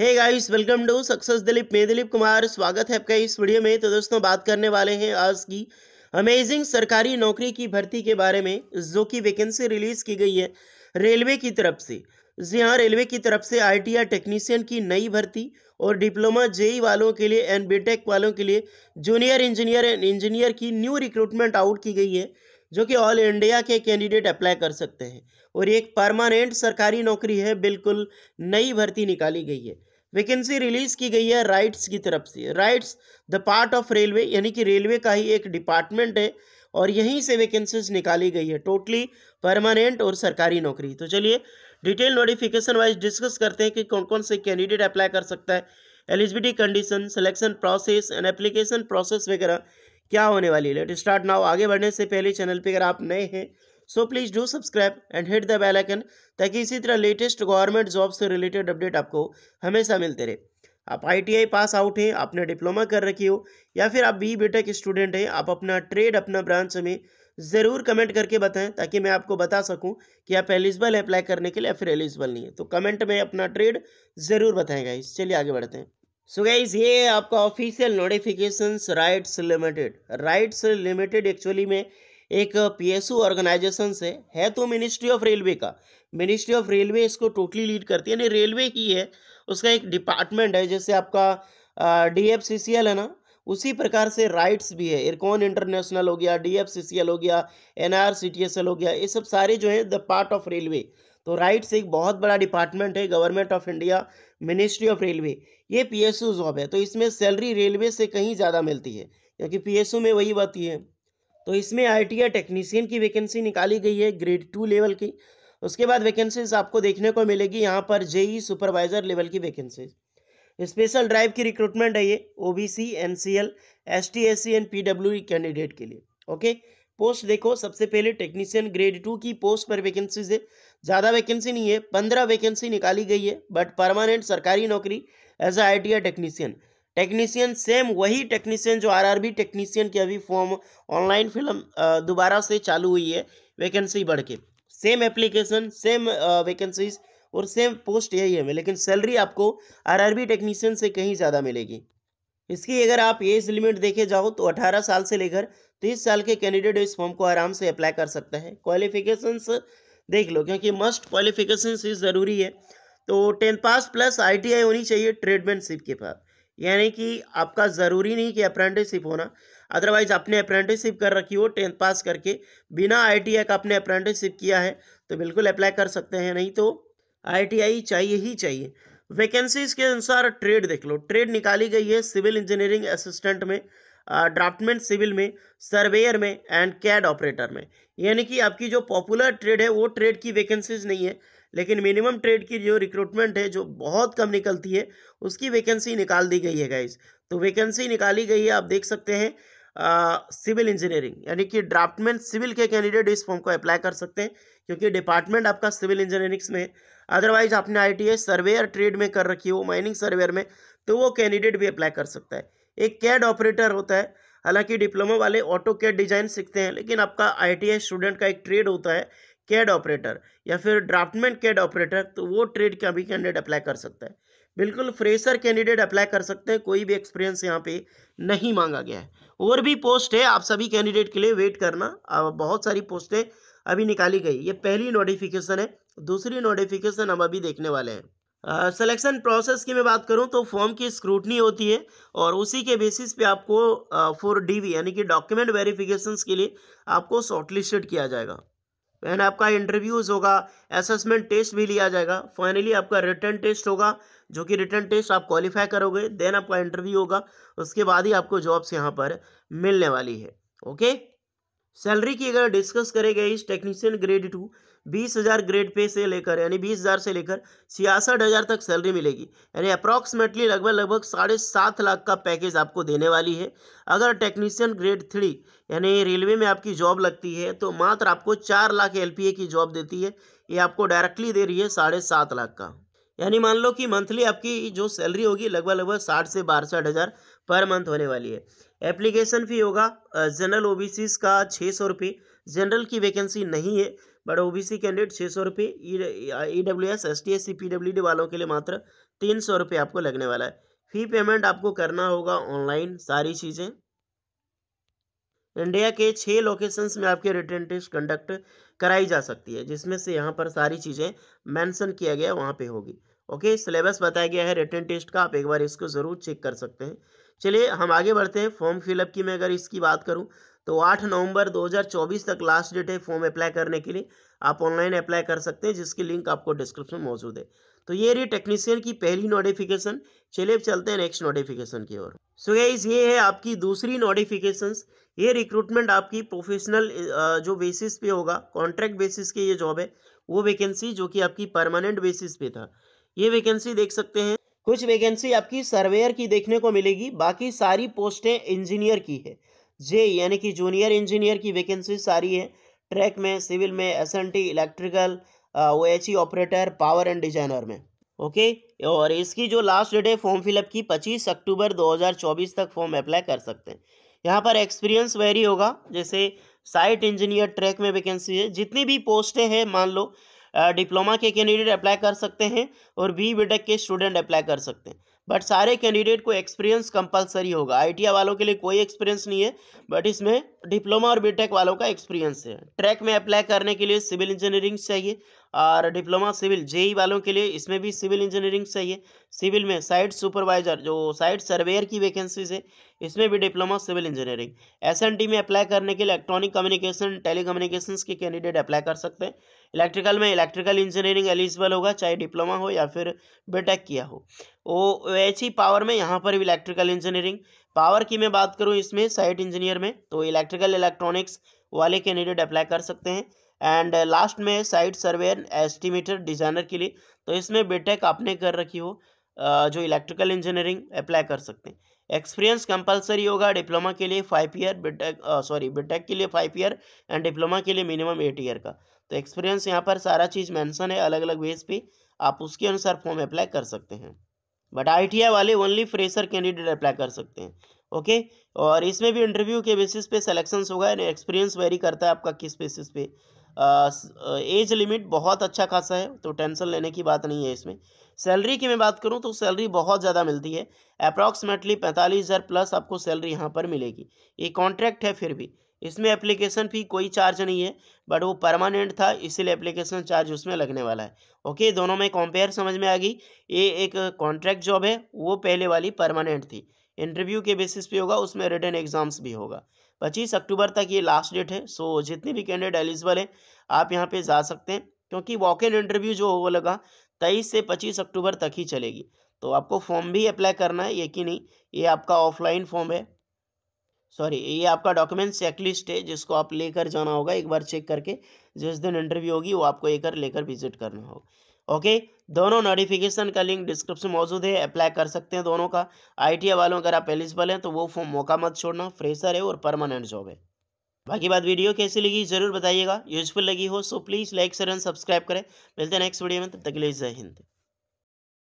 hey guys welcome to success Dilip मैं दिलीप कुमार स्वागत है आपका इस वीडियो में तो दोस्तों बात करने वाले हैं आज की अमेजिंग सरकारी नौकरी की भर्ती के बारे में जो कि वैकेंसी रिलीज़ की गई है रेलवे की तरफ से जी हाँ रेलवे की तरफ से आईटीआर टेक्नीशियन की नई भर्ती और डिप्लोमा जेई e वालों के लिए एंड बी वालों के लिए जूनियर इंजीनियर एंड इंजीनियर की न्यू रिक्रूटमेंट आउट की गई है जो कि ऑल इंडिया के कैंडिडेट अप्लाई कर सकते हैं और एक परमानेंट सरकारी नौकरी है बिल्कुल नई भर्ती निकाली गई है वैकेंसी रिलीज की गई है राइट्स की तरफ से RITES the part of railway यानी कि रेलवे का ही एक डिपार्टमेंट है और यहीं से वैकेंसीज निकाली गई है टोटली परमानेंट और सरकारी नौकरी तो चलिए डिटेल नोटिफिकेशन वाइज डिस्कस करते हैं कि कौन कौन से कैंडिडेट अप्लाई कर सकता है eligibility condition selection process and application process वगैरह क्या होने वाली है लेट स्टार्ट नाउ आगे बढ़ने से पहले चैनल पर अगर आप नए हैं so please do subscribe and hit the bell icon ताकि इसी तरह लेटेस्ट गवर्नमेंट जॉब से रिलेटेड अपडेट आपको हमेशा मिलते रहे आप आईटीआई पास आउट हैं आपने डिप्लोमा कर रखी हो या फिर आप बी बीटेक स्टूडेंट हैं आप अपना ट्रेड अपना ब्रांच में ज़रूर कमेंट करके बताएं ताकि मैं आपको बता सकूं कि आप एलिजिबल है अप्लाई करने के लिए या फिर एलिजिबल नहीं है तो कमेंट में अपना ट्रेड ज़रूर बताएं गाइज चलिए आगे बढ़ते हैं सो so गाइज ये आपका official notification RITES limited RITES limited actually में एक पीएसयू ऑर्गेनाइजेशन से है तो मिनिस्ट्री ऑफ रेलवे का मिनिस्ट्री ऑफ रेलवे इसको टोटली लीड करती है यानी रेलवे ही है उसका एक डिपार्टमेंट है जैसे आपका D F C C L है ना उसी प्रकार से राइट्स भी है इरकॉन इंटरनेशनल हो गया D F C C L हो गया N R C T S L हो गया ये सब सारे जो है द पार्ट ऑफ रेलवे तो राइट्स एक बहुत बड़ा डिपार्टमेंट है government of India ministry of railway ये पी एस यू जॉब है तो इसमें सैलरी रेलवे से कहीं ज़्यादा मिलती है क्योंकि पी एस यू में वही बात है तो इसमें आई टेक्नीशियन की वैकेंसी निकाली गई है ग्रेड टू लेवल की उसके बाद वैकेंसीज आपको देखने को मिलेगी यहाँ पर जेई सुपरवाइजर लेवल की वैकेंसीज स्पेशल ड्राइव की रिक्रूटमेंट है ये O B C N C L S T S C and P W candidate के लिए ओके पोस्ट देखो सबसे पहले टेक्नीशियन ग्रेड टू की पोस्ट पर वैकेंसीज है ज़्यादा वैकेंसी नहीं है पंद्रह वैकेंसी निकाली गई है बट परमानेंट सरकारी नौकरी as a I T technician technician same वही टेक्नीशियन जो आरआरबी टेक्नीशियन की अभी फॉर्म ऑनलाइन फिल्म दोबारा से चालू हुई है वैकेंसी बढ़ के सेम एप्लीकेशन सेम वैकेंसीज और सेम पोस्ट यही है लेकिन सैलरी आपको आरआरबी टेक्नीशियन से कहीं ज़्यादा मिलेगी इसकी अगर आप एज लिमिट देखे जाओ तो 18 साल से लेकर तीस साल के कैंडिडेट इस फॉर्म को आराम से अप्लाई कर सकता है क्वालिफिकेशंस देख लो क्योंकि मस्ट क्वालिफिकेशंस इज ज़रूरी है तो टेंथ पास प्लस आईटीआई होनी चाहिए ट्रेडमैनशिप के पास यानी कि आपका ज़रूरी नहीं कि अप्रेंटिसशिप होना अदरवाइज़ आपने अप्रेंटिसशिप कर रखी हो टेंथ पास करके बिना आई का आपने अप्रेंटिसशिप किया है तो बिल्कुल अप्लाई कर सकते हैं नहीं तो आई चाहिए ही चाहिए वैकेंसीज के अनुसार ट्रेड देख लो ट्रेड निकाली गई है सिविल इंजीनियरिंग असिस्टेंट में ड्राफ्टमैन सिविल में सर्वेयर में एंड कैड ऑपरेटर में यानी कि आपकी जो पॉपुलर ट्रेड है वो ट्रेड की वैकेंसीज नहीं है लेकिन मिनिमम ट्रेड की जो रिक्रूटमेंट है जो बहुत कम निकलती है उसकी वैकेंसी निकाल दी गई है गाइज तो वैकेंसी निकाली गई है आप देख सकते हैं सिविल इंजीनियरिंग यानी कि ड्राफ्टमैन सिविल के कैंडिडेट इस फॉर्म को अप्लाई कर सकते हैं क्योंकि डिपार्टमेंट आपका सिविल इंजीनियरिंग्स में अदरवाइज आपने आई सर्वेयर ट्रेड में कर रखी हो माइनिंग सर्वेयर में तो वो कैंडिडेट भी अप्लाई कर सकता है एक कैड ऑपरेटर होता है हालांकि डिप्लोमा वाले ऑटो कैड डिज़ाइन सीखते हैं लेकिन आपका आई स्टूडेंट का एक ट्रेड होता है कैड ऑपरेटर या फिर ड्राफ्टमैन कैड ऑपरेटर तो वो ट्रेड का भी कैंडिडेट अप्लाई कर सकता है बिल्कुल फ्रेशर कैंडिडेट अप्लाई कर सकते हैं कोई भी एक्सपीरियंस यहाँ पे नहीं मांगा गया है और भी पोस्ट है आप सभी कैंडिडेट के लिए वेट करना बहुत सारी पोस्टें अभी निकाली गई ये पहली नोटिफिकेशन है दूसरी नोटिफिकेशन हम अभी देखने वाले हैं सिलेक्शन प्रोसेस की मैं बात करूं तो फॉर्म की स्क्रूटनी होती है और उसी के बेसिस पे आपको फॉर डीवी यानी कि डॉक्यूमेंट वेरिफिकेशन के लिए आपको शॉर्टलिस्टेड किया जाएगा एंड आपका इंटरव्यूज़ होगा असेसमेंट टेस्ट भी लिया जाएगा फाइनली आपका रिटर्न टेस्ट होगा जो कि रिटर्न टेस्ट आप क्वालिफाई करोगे देन आपका इंटरव्यू होगा उसके बाद ही आपको जॉब्स यहाँ पर मिलने वाली है ओके सैलरी की अगर डिस्कस करेगा इस टेक्नीशियन ग्रेड टू बीस हज़ार ग्रेड पे से लेकर यानी बीस हज़ार से लेकर छियासठ हज़ार तक सैलरी मिलेगी यानी अप्रॉक्सीमेटली लगभग लगभग साढ़े सात लाख का पैकेज आपको देने वाली है अगर टेक्नीशियन ग्रेड थ्री यानी रेलवे में आपकी जॉब लगती है तो मात्र आपको चार लाख एल की जॉब देती है ये आपको डायरेक्टली दे रही है साढ़े सात लाख का यानी मान लो कि मंथली आपकी जो सैलरी होगी लगभग लगभग साठ से बासठ हज़ार पर मंथ होने वाली है एप्लीकेशन फ़ी होगा जनरल ओबीसीज का छः सौ रुपये जनरल की वैकेंसी नहीं है बट ओबीसी कैंडिडेट छः सौ रुपये E W S S T S वालों के लिए मात्र तीन सौ रुपये आपको लगने वाला है फी पेमेंट आपको करना होगा ऑनलाइन सारी चीज़ें इंडिया के छः लोकेशंस में आपके रिटर्न टेस्ट कंडक्ट कराई जा सकती है जिसमें से यहाँ पर सारी चीज़ें मैंसन किया गया वहाँ पर होगी ओके सिलेबस बताया गया है रिटर्न टेस्ट का आप एक बार इसको ज़रूर चेक कर सकते हैं चलिए हम आगे बढ़ते हैं फॉर्म फिलअप की मैं अगर इसकी बात करूँ तो 8 नवंबर 2024 तक लास्ट डेट है फॉर्म अप्लाई करने के लिए आप ऑनलाइन अप्लाई कर सकते हैं जिसकी लिंक आपको डिस्क्रिप्शन में मौजूद है तो ये रही टेक्नीशियन की पहली नोटिफिकेशन चलिए अब चलते हैं नेक्स्ट नोटिफिकेशन की ओर सो गाइज ये है आपकी दूसरी नोटिफिकेशन ये रिक्रूटमेंट आपकी प्रोफेशनल जो बेसिस पे होगा कॉन्ट्रैक्ट बेसिस के ये जॉब है वो वैकेंसी जो कि आपकी परमानेंट बेसिस पे था ये वैकेंसी देख सकते हैं कुछ वैकेंसी आपकी सर्वेयर की देखने को मिलेगी बाकी सारी पोस्टें इंजीनियर की है जे यानी कि जूनियर इंजीनियर की वैकेंसी सारी है ट्रैक में सिविल में S electrical O H E operator power and designer में ओके और इसकी जो लास्ट डेट है फॉर्म फिलअप की 25 अक्टूबर 2024 तक फॉर्म अप्लाई कर सकते हैं यहाँ पर एक्सपीरियंस वेरी होगा जैसे साइट इंजीनियर ट्रैक में वैकेंसी है जितनी भी पोस्टें हैं मान लो डिप्लोमा के कैंडिडेट अप्लाई कर सकते हैं और बी बीटेक के स्टूडेंट अप्लाई कर सकते हैं बट सारे कैंडिडेट को एक्सपीरियंस कंपलसरी होगा आईटीआई वालों के लिए कोई एक्सपीरियंस नहीं है बट इसमें डिप्लोमा और बीटेक वालों का एक्सपीरियंस है ट्रैक में अप्लाई करने के लिए सिविल इंजीनियरिंग चाहिए और डिप्लोमा सिविल जेई वालों के लिए इसमें भी सिविल इंजीनियरिंग चाहिए सिविल में साइट सुपरवाइज़र जो साइट सर्वेयर की वैकेंसीज है इसमें भी डिप्लोमा सिविल इंजीनियरिंग एस में अप्लाई करने के लिए इलेक्ट्रॉनिक कम्युनिकेशन टेली के कैंडिडेट अप्लाई कर सकते हैं इलेक्ट्रिकल में इलेक्ट्रिकल इंजीनियरिंग एलिजिबल होगा चाहे डिप्लोमा हो या फिर बेटेक किया हो ओ एच पावर में यहाँ पर इलेक्ट्रिकल इंजीनियरिंग पावर की मैं बात करूँ इसमें साइट इंजीनियर में तो इलेक्ट्रिकल इलेक्ट्रॉनिक्स वाले कैंडिडेट अप्लाई कर सकते हैं एंड लास्ट में साइट सर्वेयर एस्टिमेटर डिज़ाइनर के लिए तो इसमें बीटेक आपने कर रखी हो जो इलेक्ट्रिकल इंजीनियरिंग अप्लाई कर सकते हैं एक्सपीरियंस कंपलसरी होगा डिप्लोमा के लिए five year BTech sorry BTech के लिए फाइव ईयर एंड डिप्लोमा के लिए मिनिमम एट ईयर का तो एक्सपीरियंस यहाँ पर सारा चीज़ मेंशन है अलग अलग वेज पे आप उसके अनुसार फॉर्म अप्लाई कर सकते हैं बट आई वाले ओनली फ्रेशर कैंडिडेट अप्लाई कर सकते हैं ओके और इसमें भी इंटरव्यू के बेसिस पे सिलेक्शंस होगा यानी एक्सपीरियंस वेरी करता है आपका किस बेसिस पे एज लिमिट बहुत अच्छा खासा है तो टेंशन लेने की बात नहीं है इसमें सैलरी की मैं बात करूं तो सैलरी बहुत ज़्यादा मिलती है अप्रॉक्सीमेटली पैंतालीस हज़ार प्लस आपको सैलरी यहाँ पर मिलेगी ये कॉन्ट्रैक्ट है फिर भी इसमें एप्लीकेशन फ़ी कोई चार्ज नहीं है बट वो परमानेंट था इसीलिए एप्लीकेशन चार्ज उसमें लगने वाला है ओके दोनों में कंपेयर समझ में आ गई ये एक कॉन्ट्रैक्ट जॉब है वो पहले वाली परमानेंट थी इंटरव्यू के बेसिस पे होगा उसमें रिटर्न एग्जाम्स भी होगा पच्चीस अक्टूबर तक ये लास्ट डेट है सो जितने भी कैंडिडेट एलिजिबल हैं आप यहाँ पे जा सकते हैं क्योंकि वॉक इन इंटरव्यू जो होगा लगा तेईस से पच्चीस अक्टूबर तक ही चलेगी तो आपको फॉर्म भी अप्लाई करना है ये कि नहीं ये आपका ऑफलाइन फॉर्म है सॉरी ये आपका डॉक्यूमेंट चेकलिस्ट है जिसको आप लेकर जाना होगा एक बार चेक करके जिस दिन इंटरव्यू होगी वो आपको एक लेकर विजिट करना होगा ओके दोनों नोटिफिकेशन का लिंक डिस्क्रिप्शन मौजूद है अप्लाई कर सकते हैं दोनों का आईटीआई वालों अगर आप एलिजिबल हैं तो वो फॉर्म मौका मत छोड़ना फ्रेशर है और परमानेंट जॉब है बाकी बात वीडियो कैसी लगी जरूर बताइएगा यूजफुल लगी हो so please like share and subscribe करें मिलते हैं नेक्स्ट वीडियो में तब तक के जय हिंद